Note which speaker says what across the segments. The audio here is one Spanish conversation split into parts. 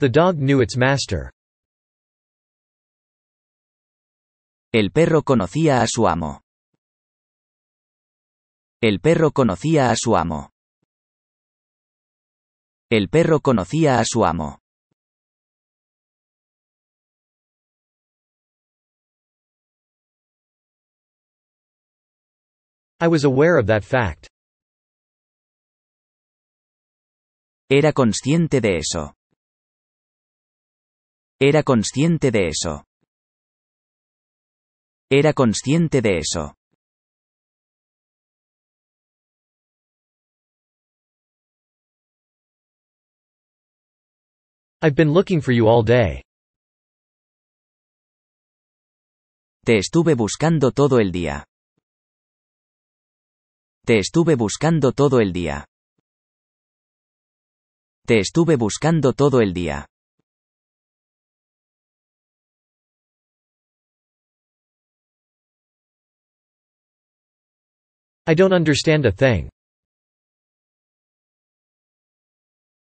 Speaker 1: The dog knew its master. El perro conocía a su amo. El perro conocía a su amo. El perro conocía a su amo. I was aware of that fact. Era consciente de eso. Era consciente de eso. Era consciente de eso. I've been looking for you all day.
Speaker 2: Te estuve buscando todo el día. Te estuve buscando todo el día. Te estuve buscando
Speaker 1: todo el día. I don't understand a thing.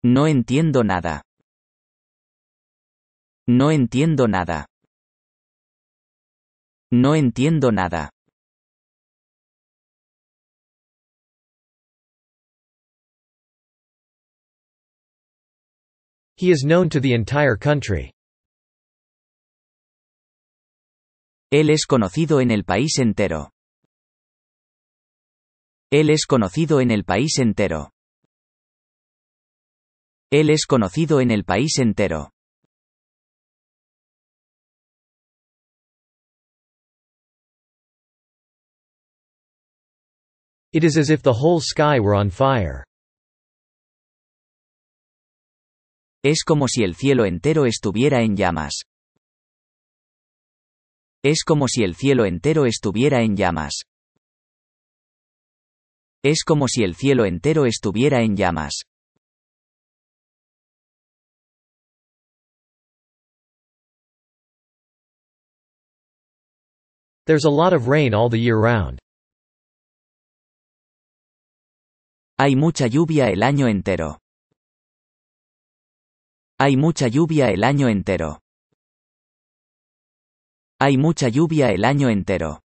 Speaker 1: No entiendo nada. No entiendo nada. No entiendo nada. He is known to the entire country.
Speaker 2: Él es conocido en el país entero. Él es conocido en el país entero. Él es conocido en el país entero. It is as if the whole sky were on fire. Es como si el cielo entero estuviera en llamas. Es como si el cielo entero estuviera en llamas. Es como si el cielo entero estuviera en llamas.
Speaker 1: There's a lot of rain all the year round. Hay mucha lluvia el año entero. Hay mucha lluvia el año entero. Hay mucha lluvia el año entero.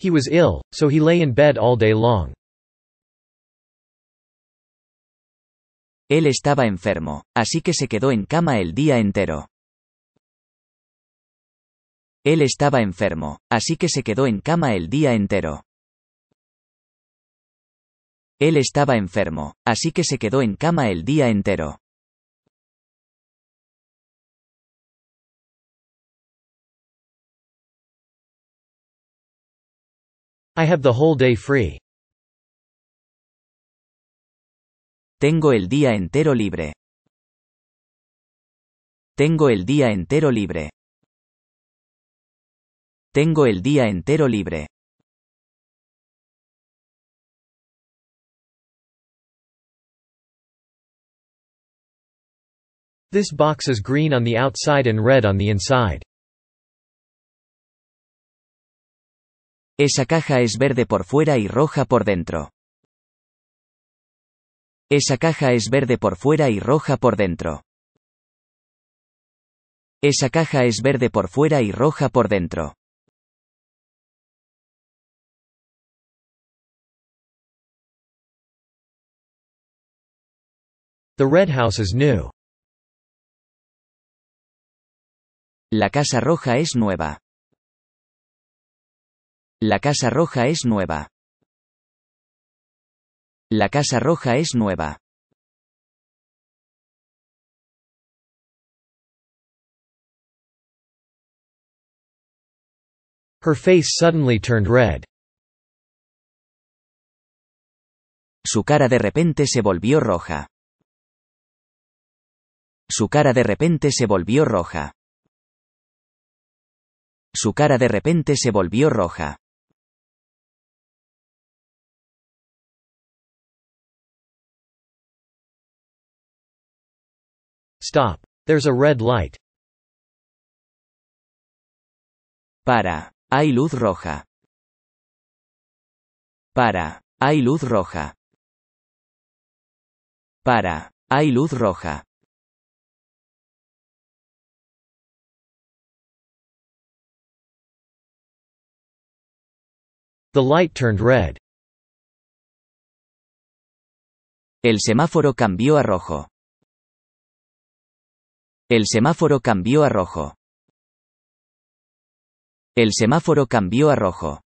Speaker 2: He was ill, so he lay in bed all day long. Él estaba enfermo, así que se quedó en cama el día entero. Él estaba enfermo, así que se quedó en cama el día entero. Él estaba enfermo, así
Speaker 1: que se quedó en cama el día entero. I have the whole day free.
Speaker 2: Tengo el día entero libre. Tengo el día entero libre. Tengo el día entero libre.
Speaker 1: This box is green on the outside and red on the inside. Esa
Speaker 2: caja es verde por fuera y roja por dentro. Esa caja es verde por fuera y roja por dentro. Esa caja es verde por fuera y roja por dentro.
Speaker 1: The red house is new.
Speaker 2: La casa roja es nueva. La Casa Roja es nueva. La Casa Roja es nueva.
Speaker 1: Her face suddenly turned red. Su cara de repente se volvió roja. Su cara de repente se volvió roja. Su cara de repente se volvió roja. Stop. There's a red light. Para. Hay luz roja. Para. Hay luz roja. Para. Hay luz roja. The light turned red. El
Speaker 2: semáforo cambió a rojo. El semáforo cambió a rojo. El semáforo cambió a rojo.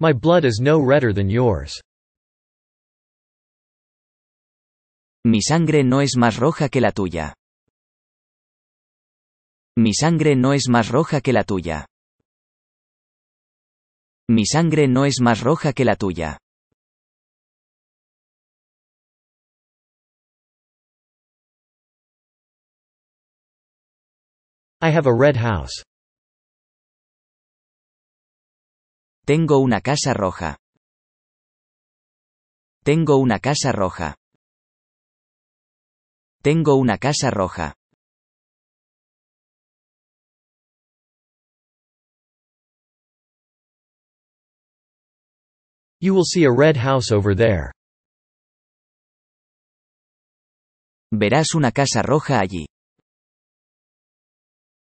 Speaker 1: My blood is no redder than yours.
Speaker 2: Mi sangre no es más roja que la tuya. Mi sangre no es más roja que la tuya. Mi sangre no es más roja que la tuya.
Speaker 1: I have a red house. Tengo una casa roja. Tengo una casa roja. Tengo una casa roja. You will see a red house over there. Verás una casa roja allí.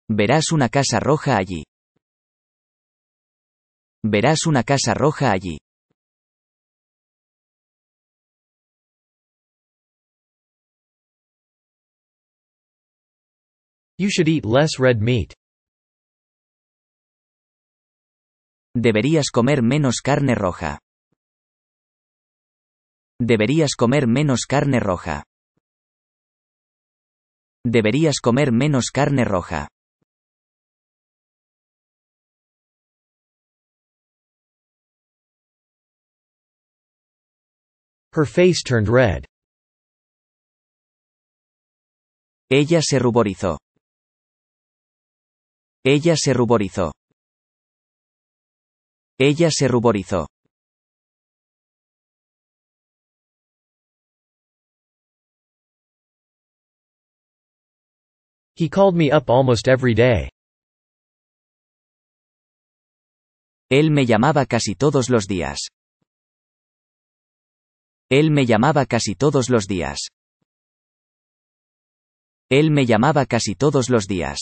Speaker 1: Verás una casa roja allí. Verás una casa roja allí. You should eat less red meat. Deberías comer menos carne roja. Deberías comer menos carne roja. Deberías comer menos carne roja. Her face turned red. Ella se ruborizó. Ella se ruborizó. Ella se ruborizó. He called me up almost every day. Él me llamaba casi todos los días. Él me llamaba casi todos los días. Él me llamaba casi todos los días.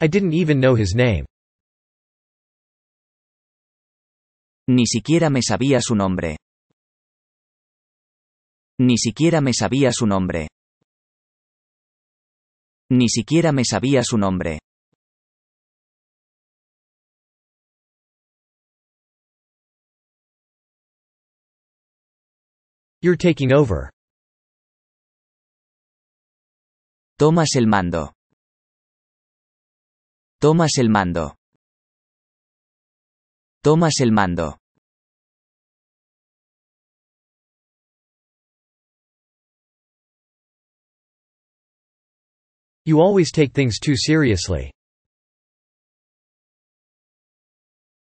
Speaker 1: I didn't even know his name.
Speaker 2: Ni siquiera me sabía su nombre. Ni siquiera me sabía su nombre. Ni siquiera me sabía su
Speaker 1: nombre. You're taking over. Tomas el mando. Tomas el mando. Tomas el mando. You always take things too
Speaker 2: seriously.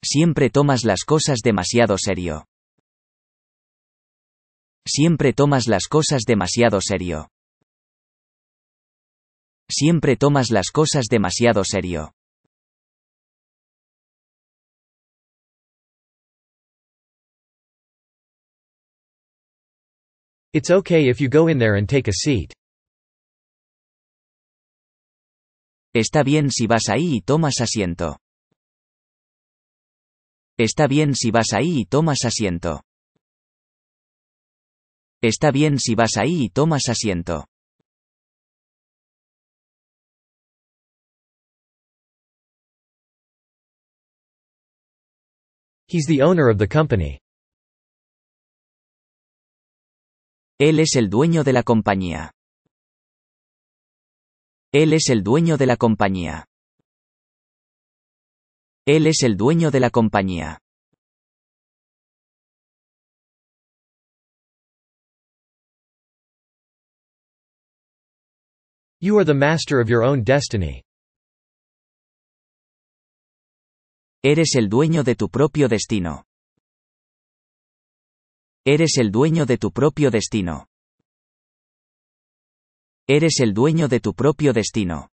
Speaker 2: Siempre tomas las cosas demasiado serio. Siempre tomas las cosas demasiado serio. Siempre tomas las cosas
Speaker 1: demasiado serio. It's okay if you go in there and take a seat. Está
Speaker 2: bien si vas ahí y tomas asiento. Está bien si vas ahí y tomas asiento. Está bien si vas
Speaker 1: ahí y tomas asiento. He's the
Speaker 2: owner of the company. Él es el dueño de la compañía. Él es el dueño de la compañía. Él es el dueño de la compañía.
Speaker 1: You are the master of your own destiny.
Speaker 2: Eres el dueño de tu propio destino. Eres el dueño de tu propio destino. Eres el dueño de tu propio destino.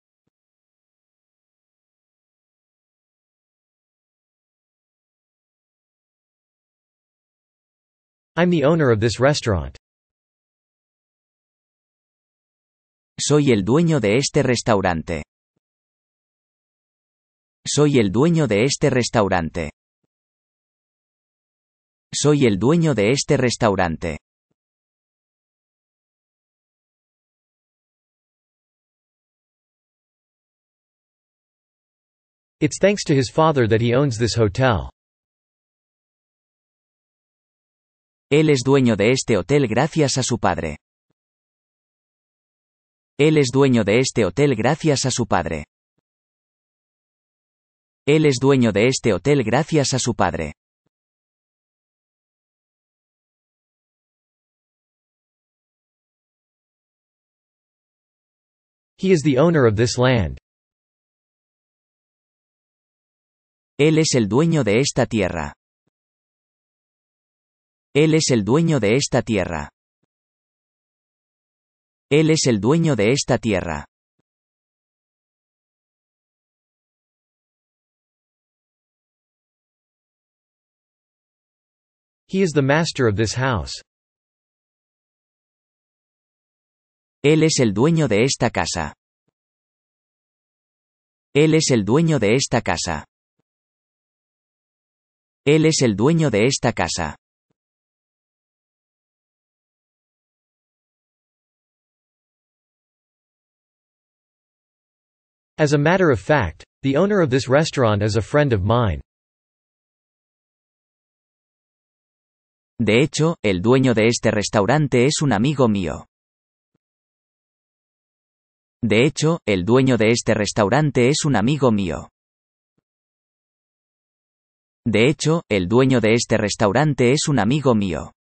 Speaker 1: I'm the owner of this restaurant. Soy el dueño de este restaurante. Soy el dueño de este restaurante. Soy el dueño de este restaurante.
Speaker 2: It's thanks to his father that he owns this hotel. Él es dueño de este hotel gracias a su padre. Él es dueño de este hotel gracias a su padre. Él es dueño de este hotel gracias a su padre.
Speaker 1: He is the owner of this land. Él es el dueño de esta tierra. Él es el dueño de esta tierra. Él es el dueño de esta tierra. He is the master of this house. Él es el dueño de esta casa. Él es el dueño de esta casa. Él es el dueño de esta casa. As a matter
Speaker 2: of fact, the owner of this restaurant is a friend of mine. De hecho, el dueño de este restaurante es un amigo mío. De hecho, el dueño de este restaurante
Speaker 1: es un amigo mío. De hecho, el dueño de este restaurante es un amigo mío.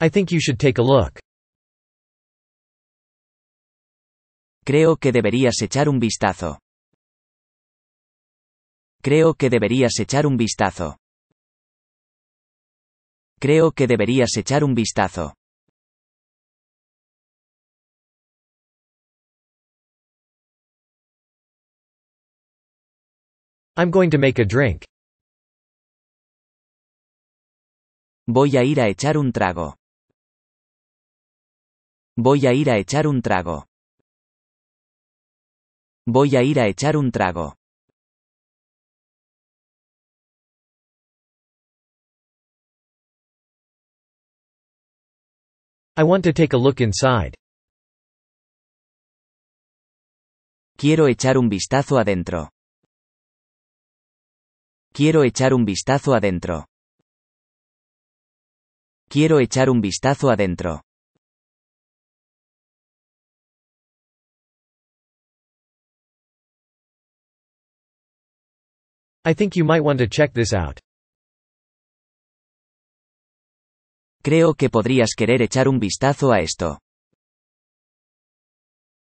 Speaker 1: I think you should take a look.
Speaker 2: Creo que deberías echar un vistazo. Creo que deberías echar un vistazo creo que deberías echar un vistazo.
Speaker 1: I'm going to make a drink. Voy a ir a echar un trago. Voy a ir a echar un trago. Voy a ir a echar un trago. I want to take a look inside. Quiero echar un vistazo adentro. Quiero echar un vistazo adentro. Quiero echar un vistazo adentro. I think you might want to check this out.
Speaker 2: Creo que podrías querer echar un vistazo a esto.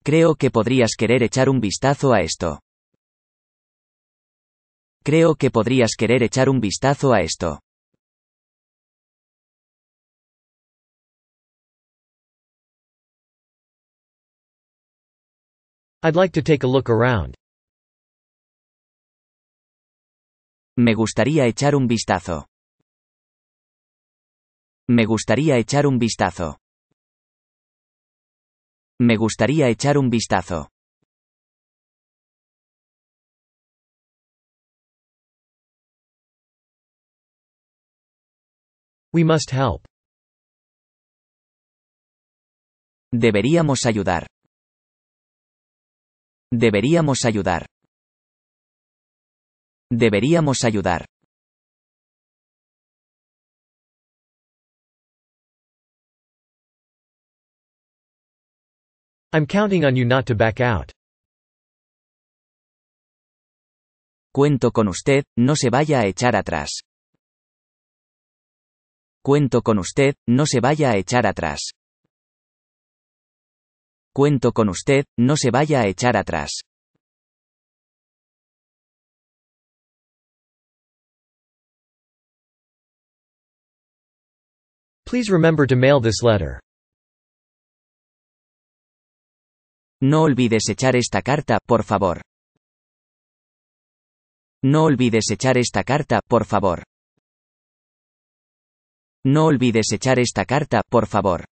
Speaker 2: Creo que podrías querer echar un vistazo a esto. Creo que podrías querer echar un vistazo a esto.
Speaker 1: I'd like to take a look around.
Speaker 2: Me gustaría echar un vistazo. Me gustaría echar un vistazo. Me gustaría echar
Speaker 1: un vistazo. We must help. Deberíamos ayudar. Deberíamos ayudar. Deberíamos ayudar. I'm counting on you not to back out. Cuento con
Speaker 2: usted, no se vaya a echar atrás. Cuento con usted, no se vaya a echar atrás. Cuento con usted,
Speaker 1: no se vaya a echar atrás. Please remember to mail this letter.
Speaker 2: No olvides echar esta carta, por favor. No olvides echar esta carta, por favor. No olvides
Speaker 1: echar esta carta, por favor.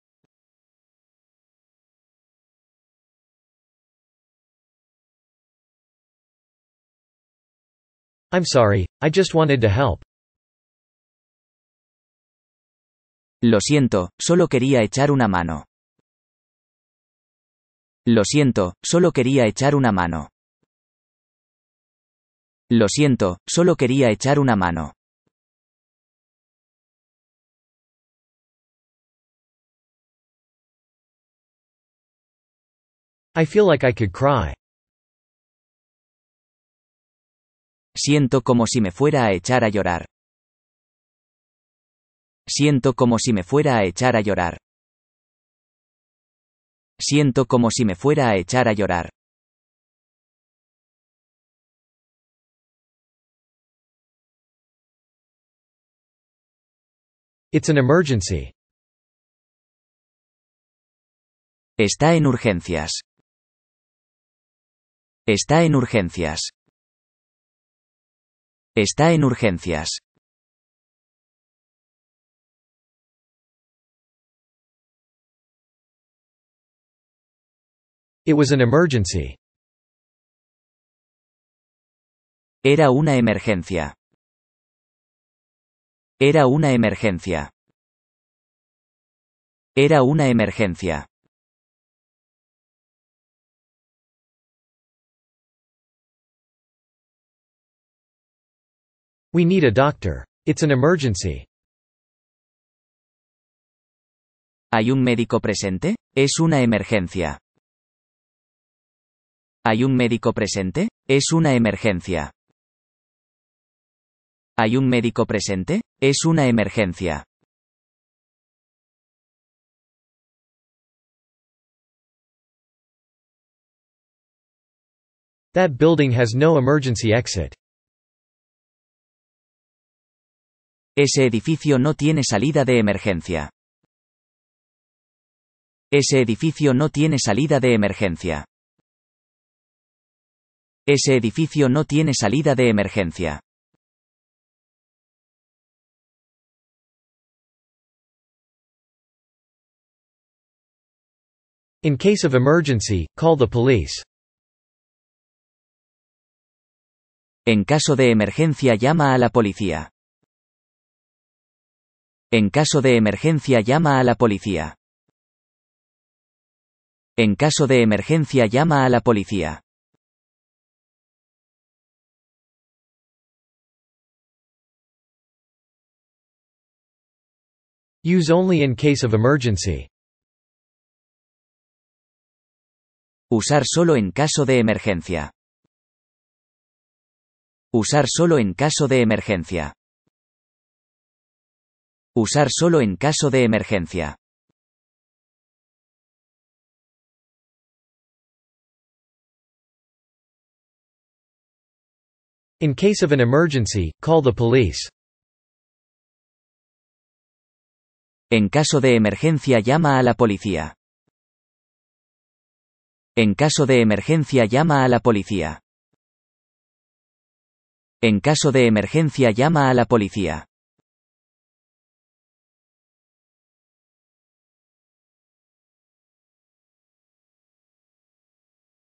Speaker 1: I'm sorry, I just wanted to help.
Speaker 2: Lo siento, solo quería echar una mano. Lo siento, solo quería echar una mano. Lo siento,
Speaker 1: solo quería echar una mano.
Speaker 2: I feel like I could cry. Siento como si me fuera a echar a llorar. Siento como si me fuera a echar a llorar. Siento como si me fuera
Speaker 1: a echar a llorar. It's an emergency. Está en urgencias. Está en urgencias. Está en urgencias. It was an emergency. Era una emergencia. Era una emergencia. Era una emergencia.
Speaker 2: We need a doctor. It's an emergency. ¿Hay un médico presente? Es una emergencia. ¿Hay un médico presente? Es una emergencia. ¿Hay un médico presente? Es una emergencia.
Speaker 1: That building has no emergency exit.
Speaker 2: Ese edificio no tiene salida de emergencia. Ese edificio no tiene salida de emergencia. Ese edificio no tiene salida de emergencia.
Speaker 1: In case of emergency, call the police. En caso de
Speaker 2: emergencia llama a la policía. En caso de emergencia llama a la policía. En caso de emergencia
Speaker 1: llama a la policía. Use only in case of emergency.
Speaker 2: Usar solo en caso de emergencia. Usar solo en caso de emergencia. Usar solo en caso
Speaker 1: de emergencia. In case of an emergency, call the police. En
Speaker 2: caso de emergencia llama a la policía. En caso de emergencia llama a la policía. En caso de emergencia llama a la policía.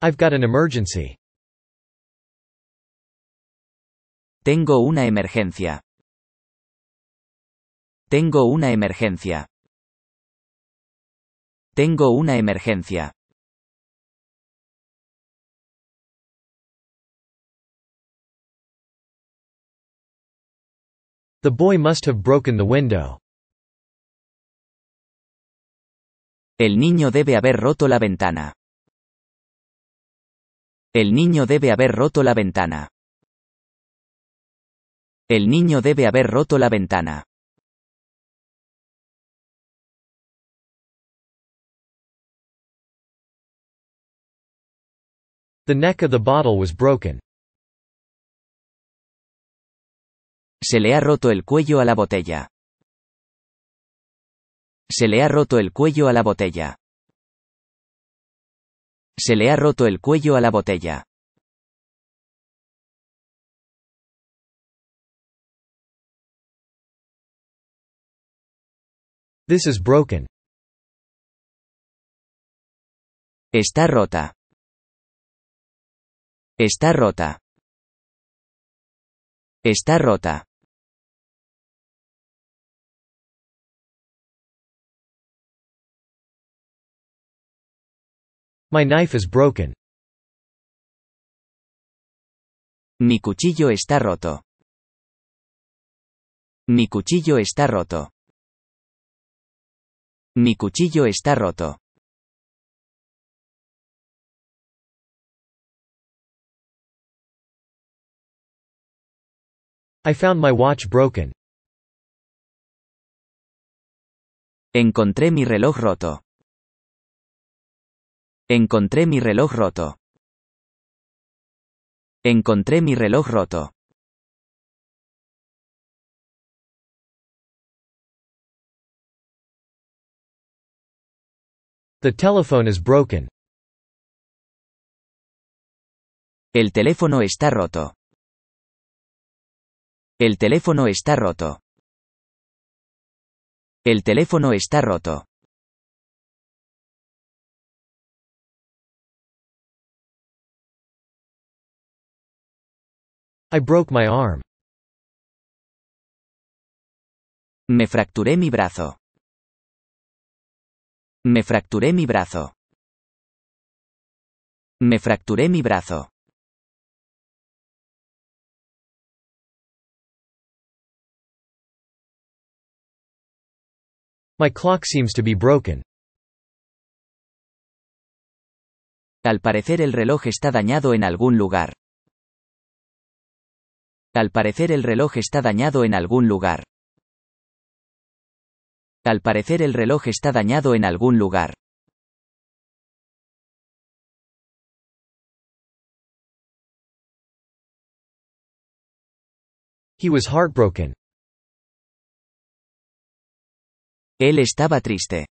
Speaker 1: I've got an emergency.
Speaker 2: Tengo una emergencia. Tengo una emergencia. Tengo una emergencia.
Speaker 1: The boy must have broken the window. El niño debe haber roto la ventana. El niño debe haber roto la ventana. El niño debe haber roto la ventana. The neck of the bottle was broken. Se le ha roto el cuello a la botella. Se le ha roto el cuello a la botella. Se le ha roto el cuello a la botella. This is broken. Está rota. Está rota. Está rota. My knife is broken. Mi cuchillo está roto. Mi cuchillo está roto. Mi cuchillo está roto. I found my watch broken. Encontré mi reloj roto. Encontré mi reloj roto. Encontré mi reloj roto. The telephone is broken. El teléfono está roto. El teléfono está roto. El teléfono está roto. I broke my arm. Me fracturé mi brazo. Me fracturé mi brazo. Me fracturé mi brazo. My clock seems to be broken. Al
Speaker 2: parecer el reloj está dañado en algún lugar. Al parecer el reloj está dañado en algún lugar. Al parecer el reloj está dañado en algún lugar.
Speaker 1: He was heartbroken. Él estaba triste.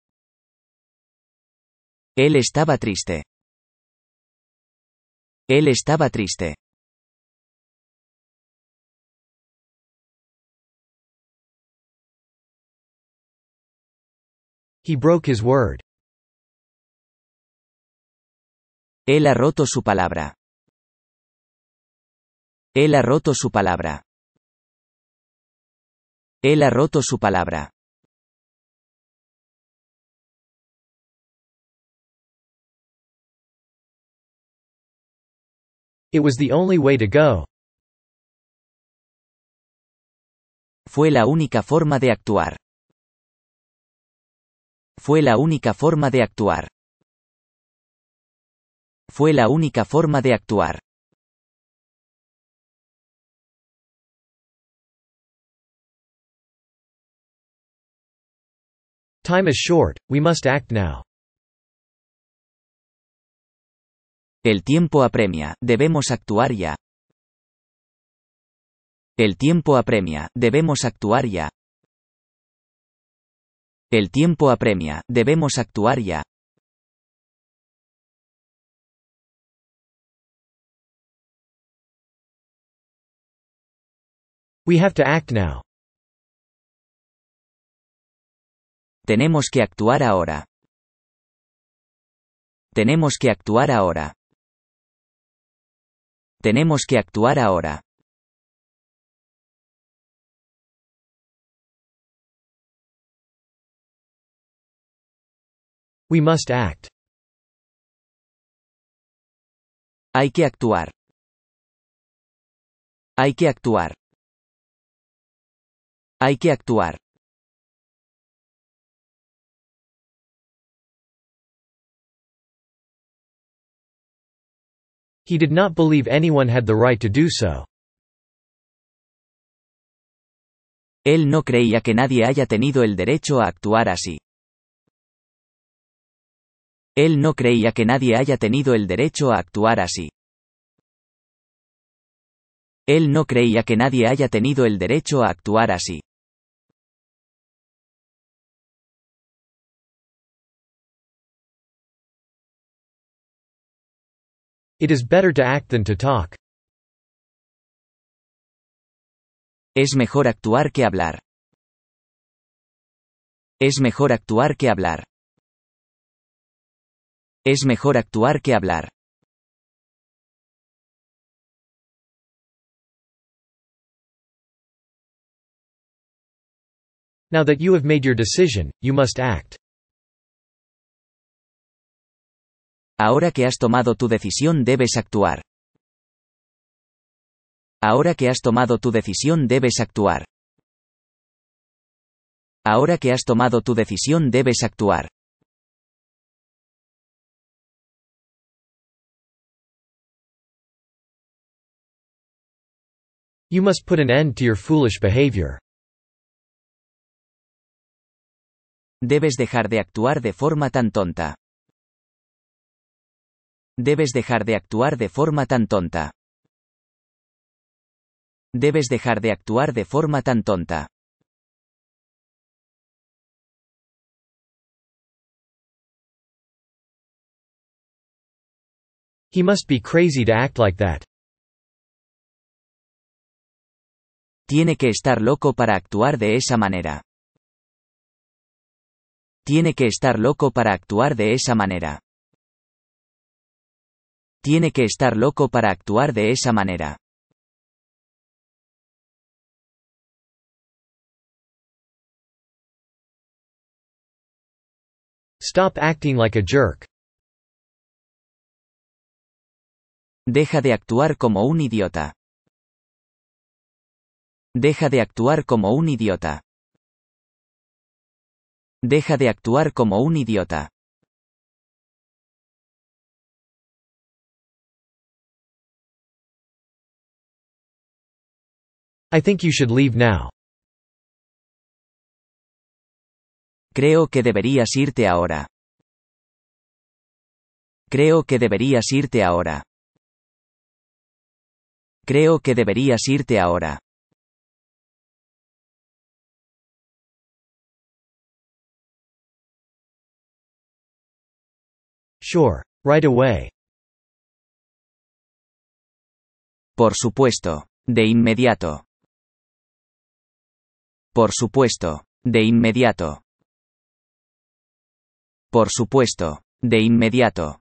Speaker 1: Él estaba triste. Él estaba triste. He broke his word. Él ha roto su palabra. Él ha roto su palabra. Él ha roto su palabra. It was the only way to go. Fue la única forma de actuar. Fue la única forma de actuar. Fue la única forma de actuar. Time is short, we must act now.
Speaker 2: El tiempo apremia, debemos actuar ya. El tiempo apremia, debemos actuar ya. El tiempo apremia, debemos actuar ya.
Speaker 1: We have to act now. Tenemos que actuar ahora. Tenemos que actuar ahora. Tenemos que actuar ahora. We must act. Hay que actuar. Hay que actuar. Hay que actuar.
Speaker 2: He did not believe anyone had the right to do so. Él no creía que nadie haya tenido el derecho a actuar así. Él no creía que nadie haya tenido el derecho a actuar así. Él no creía que nadie haya tenido el derecho a actuar así.
Speaker 1: It is better to act than to talk.
Speaker 2: Es mejor actuar que hablar. Es mejor actuar que hablar. Es mejor actuar que hablar.
Speaker 1: Now that you have made your decision, you must
Speaker 2: act. Ahora que has tomado tu decisión debes actuar. Ahora que has tomado tu decisión debes actuar. Ahora que has tomado tu decisión
Speaker 1: debes actuar. You must put an
Speaker 2: end to your foolish behavior. Debes dejar de actuar de forma tan tonta. Debes dejar de actuar de forma tan tonta. Debes dejar de actuar de forma tan tonta.
Speaker 1: He must be crazy to act like that.
Speaker 2: Tiene que estar loco para actuar de esa manera. Tiene que estar loco para actuar de esa manera tiene que estar loco para actuar de esa manera.
Speaker 1: Stop acting like a jerk. Deja de actuar como un idiota. Deja de actuar como un idiota. Deja de actuar como un idiota. I think you should leave now. Creo que
Speaker 2: deberías irte ahora. Creo que deberías irte ahora. Creo que deberías irte ahora.
Speaker 1: Sure, right away. Por supuesto, de inmediato. Por supuesto, de inmediato. Por supuesto, de inmediato.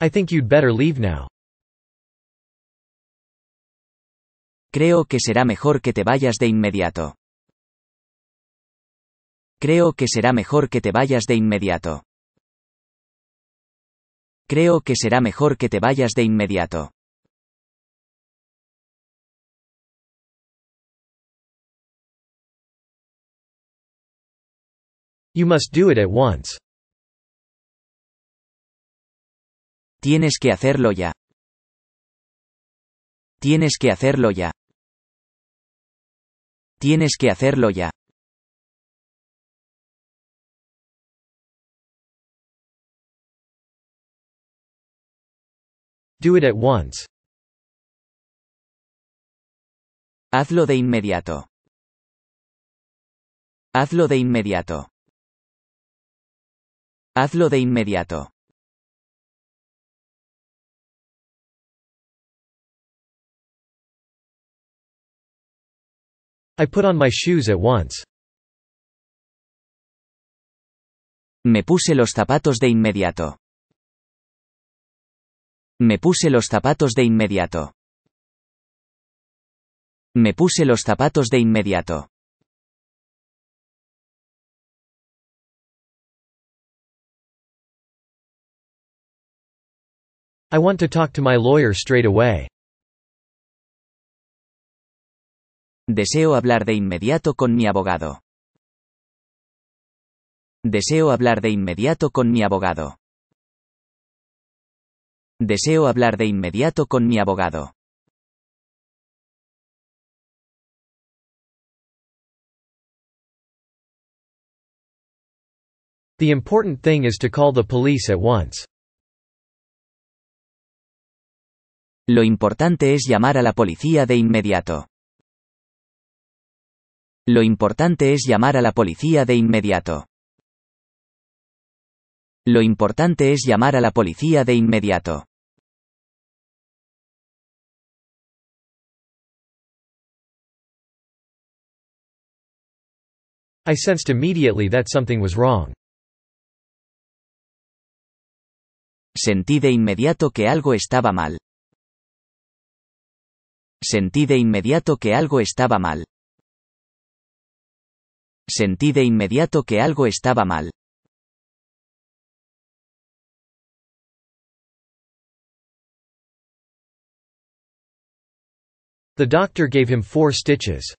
Speaker 1: I think you'd better leave now.
Speaker 2: Creo que será mejor que te vayas de inmediato. Creo que será mejor que te vayas de inmediato. Creo que será mejor que te vayas de inmediato.
Speaker 1: Tienes que hacerlo ya. Tienes que hacerlo ya. Tienes que hacerlo ya. Do it at once. Hazlo de inmediato. Hazlo de inmediato. Hazlo de inmediato. I put on my shoes at once. Me puse los zapatos de inmediato. Me puse los zapatos de inmediato. Me puse los zapatos de inmediato. I want to talk to my lawyer straight away. Deseo hablar de inmediato con mi abogado.
Speaker 2: Deseo hablar de inmediato con mi abogado. Deseo hablar de inmediato con mi abogado.
Speaker 1: The important thing is to call the police at once. Lo importante es llamar
Speaker 2: a la policía de inmediato. Lo importante es llamar a la policía de inmediato. Lo importante es llamar a la policía de inmediato.
Speaker 1: I sensed immediately that something was wrong.
Speaker 2: Sentí de inmediato que algo estaba mal. Sentí de inmediato que algo estaba mal. Sentí de inmediato que algo estaba mal.
Speaker 1: The doctor gave him four stitches.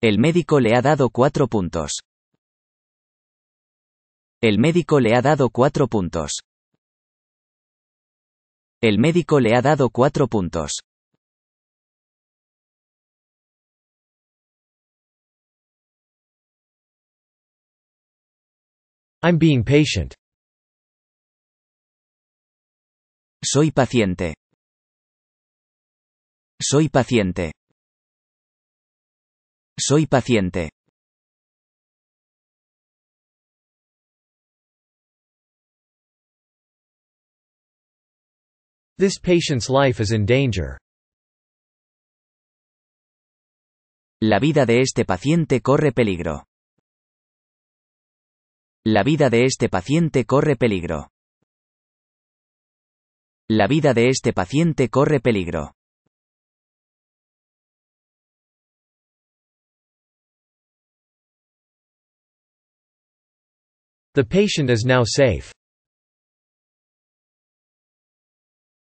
Speaker 1: El médico le ha dado cuatro puntos. El médico le ha dado cuatro puntos. El médico le ha dado cuatro puntos. I'm being patient. Soy paciente. Soy paciente. Soy paciente. This patient's life is in danger.
Speaker 2: La vida de este paciente corre peligro. La vida de este paciente corre peligro. La vida
Speaker 1: de este paciente corre peligro. The patient is now safe.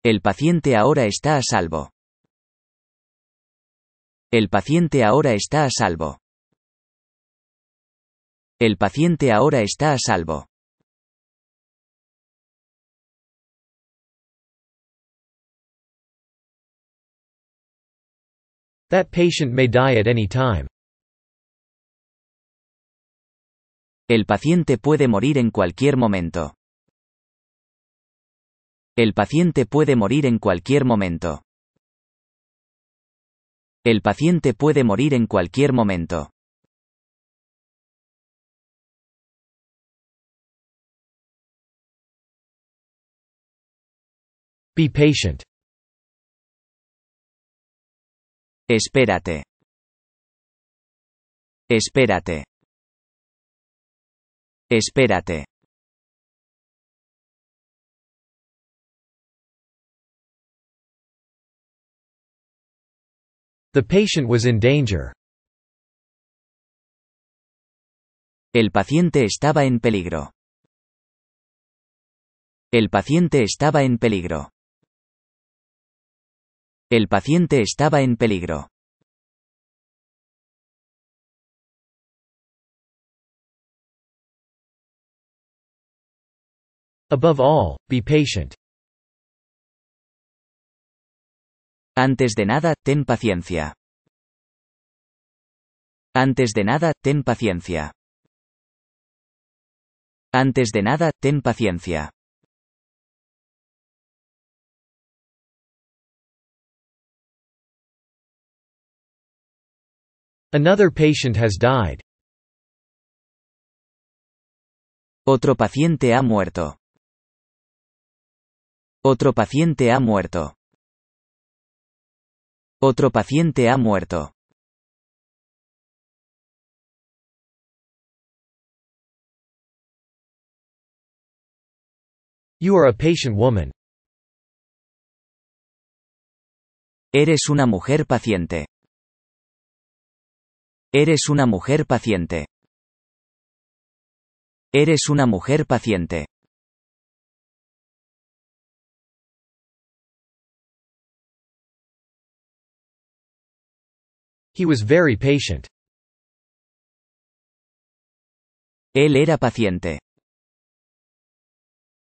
Speaker 2: El paciente ahora está a salvo. El paciente ahora está a salvo. El paciente ahora está a
Speaker 1: salvo. That patient may die at any time. El paciente puede
Speaker 2: morir en cualquier momento. El paciente puede morir en cualquier momento. El paciente puede morir
Speaker 1: en cualquier momento. Be patient. Espérate. Espérate. Espérate. The patient was in danger. El paciente estaba en peligro. El paciente estaba en peligro. El paciente estaba en peligro. Above all, be patient. Antes de nada, ten paciencia. Antes de nada, ten paciencia. Antes de nada, ten paciencia. Another patient has died.
Speaker 2: Otro paciente ha muerto. Otro paciente ha muerto. Otro paciente ha muerto.
Speaker 1: You are a patient woman. Eres una mujer paciente. Eres una mujer paciente. Eres una mujer paciente. He was very patient. Él era paciente.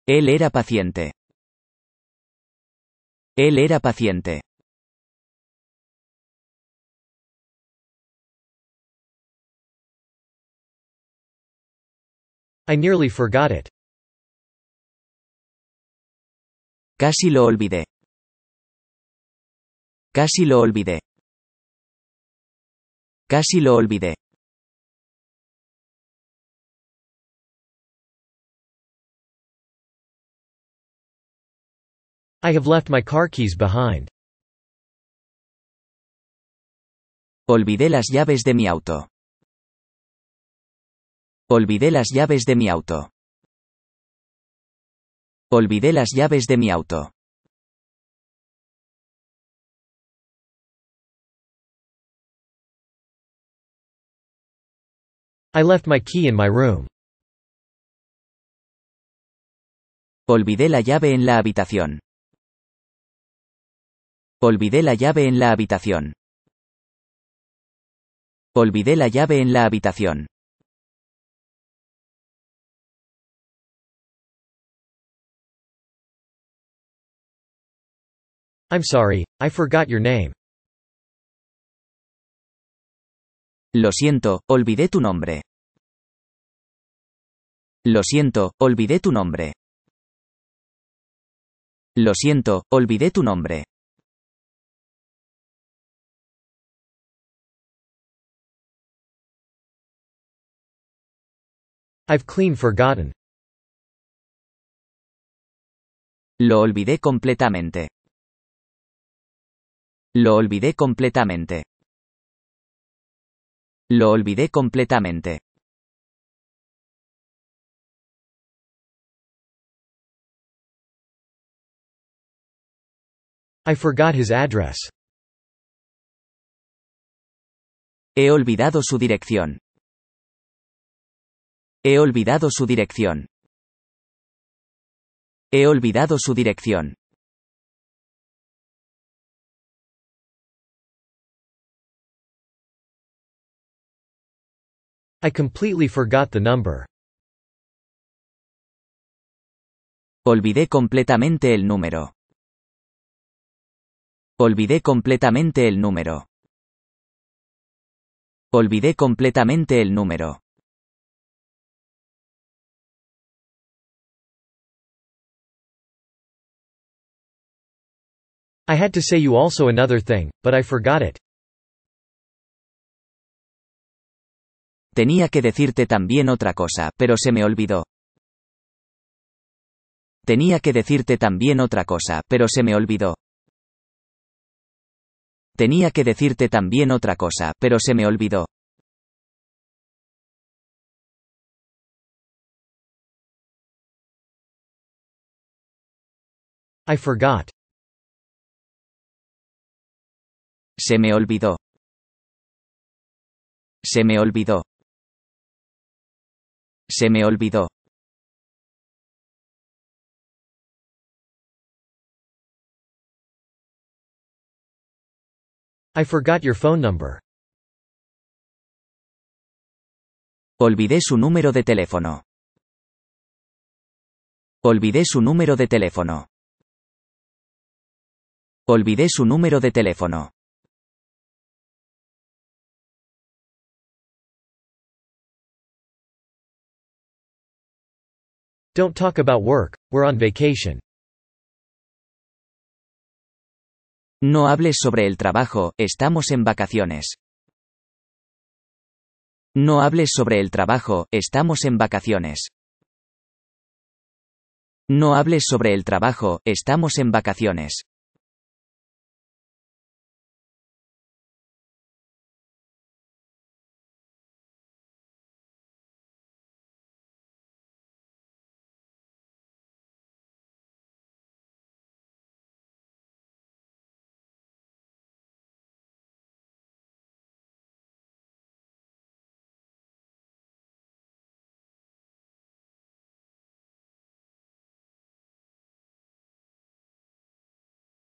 Speaker 1: Él era paciente. Él era paciente. I nearly forgot it. Casi lo olvidé. Casi lo olvidé. Casi lo olvidé. I have left my car keys behind. Olvidé
Speaker 2: las llaves de mi auto. Olvidé las llaves de mi auto. Olvidé las llaves de mi auto.
Speaker 1: I left my key in my room. Olvidé la llave en la habitación. Olvidé la llave en la habitación. Olvidé la llave en la habitación. I'm sorry, I forgot your name. Lo siento, olvidé tu nombre. Lo siento, olvidé tu nombre. Lo siento, olvidé tu nombre. I've clean forgotten. Lo olvidé completamente. Lo olvidé completamente. Lo olvidé completamente. I forgot his address.
Speaker 2: He olvidado su dirección. He olvidado su dirección. He olvidado su dirección.
Speaker 1: I completely forgot the number. Olvidé completamente el número. Olvidé completamente el número. Olvidé completamente el número.
Speaker 2: I had to say you also another thing, but I forgot it. Tenía que decirte también otra cosa, pero se me olvidó. Tenía que decirte también otra cosa, pero se me olvidó. Tenía que decirte también otra cosa, pero
Speaker 1: se me olvidó. I forgot. Se me olvidó. Se me olvidó. Se me olvidó. I forgot your phone number. Olvidé su número de teléfono. Olvidé su número de teléfono. Olvidé su número de teléfono.
Speaker 2: Don't talk about work, we're on vacation. No hables sobre el trabajo, estamos en vacaciones. No hables sobre el trabajo, estamos en vacaciones. No hables sobre el trabajo, estamos en vacaciones.